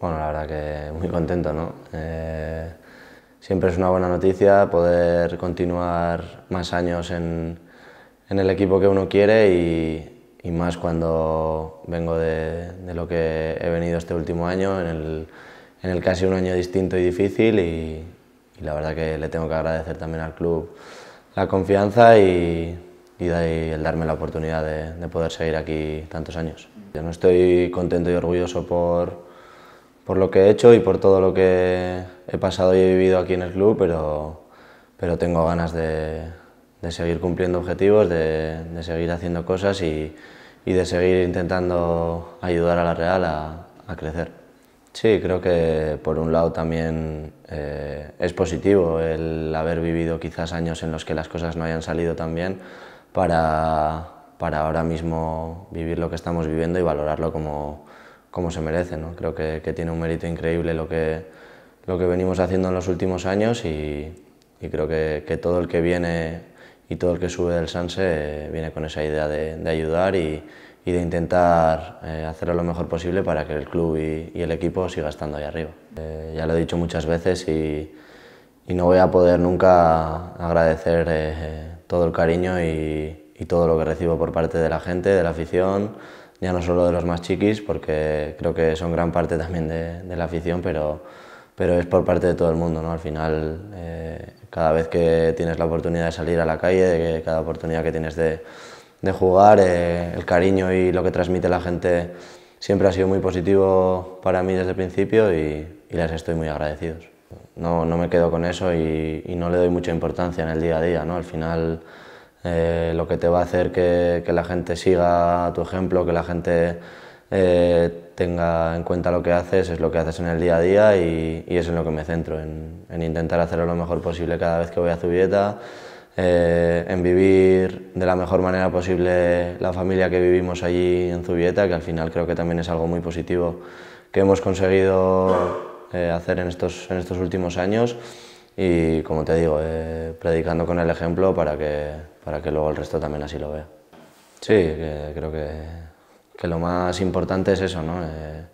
Bueno, la verdad que muy contento, ¿no? Eh, siempre es una buena noticia poder continuar más años en, en el equipo que uno quiere y, más cuando vengo de, lo que he venido este último año, en el, en el casi un año distinto y difícil y, la verdad que le tengo que agradecer también al club la confianza y, y el darme la oportunidad de poder seguir aquí tantos años. Yo no estoy contento y orgulloso por por lo que he hecho y por todo lo que he pasado y he vivido aquí en el club, pero, pero tengo ganas de, de seguir cumpliendo objetivos, de, de seguir haciendo cosas y, y, de seguir intentando ayudar a la Real a, crecer. Sí, creo que por un lado también eh, es positivo el haber vivido quizás años en los que las cosas no hayan salido tan bien para, para ahora mismo vivir lo que estamos viviendo y valorarlo como, como se merece. ¿no? Creo que, tiene un mérito increíble lo que, lo que venimos haciendo en los últimos años y, creo que, todo el que viene y todo el que sube del Sanse eh, viene con esa idea de, ayudar y, de intentar eh, hacerlo lo mejor posible para que el club y, el equipo siga estando ahí arriba. Eh, ya lo he dicho muchas veces y, y no voy a poder nunca agradecer todo el cariño y todo lo que recibo por parte de la gente, de la afición, ya no solo de los más chiquis, porque creo que son gran parte también de, la afición, pero, pero es por parte de todo el mundo, ¿no? Al final, eh, cada vez que tienes la oportunidad de salir a la calle, cada oportunidad que tienes de, jugar, eh, el cariño y lo que transmite la gente siempre ha sido muy positivo para mí desde el principio y, les estoy muy agradecidos. No, no me quedo con eso y, y, no le doy mucha importancia en el día a día, ¿no? Al final eh, lo que te va a hacer que, la gente siga tu ejemplo, que la gente eh, tenga en cuenta lo que haces, es lo que haces en el día a día y, es en lo que me centro, en, intentar hacerlo lo mejor posible cada vez que voy a Zubieta, eh, en vivir de la mejor manera posible la familia que vivimos allí en Zubieta, que al final creo que también es algo muy positivo que hemos conseguido hacer en estos, en estos últimos años y como te digo, eh, predicando con el ejemplo para que, para que luego el resto también así lo vea. Sí, creo que, que, lo más importante es eso, ¿no? Eh,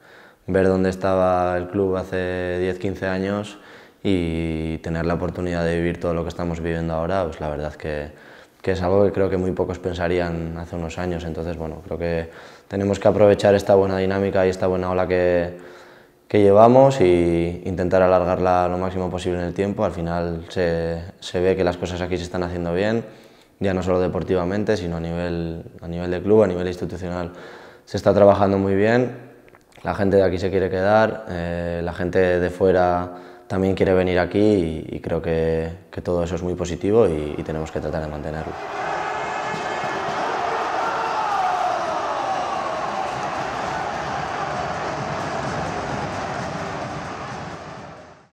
ver dónde estaba el club hace 10, 15 años y tener la oportunidad de vivir todo lo que estamos viviendo ahora, pues la verdad que, que es algo que creo que muy pocos pensarían hace unos años. Entonces, bueno, creo que tenemos que aprovechar esta buena dinámica y esta buena ola que, que llevamos e intentar alargarla lo máximo posible en el tiempo. Al final se, se ve que las cosas aquí se están haciendo bien, ya no solo deportivamente, sino a nivel, a nivel de club, a nivel institucional. Se está trabajando muy bien, la gente de aquí se quiere quedar, eh, la gente de fuera también quiere venir aquí y, creo que, que, todo eso es muy positivo y tenemos que tratar de mantenerlo.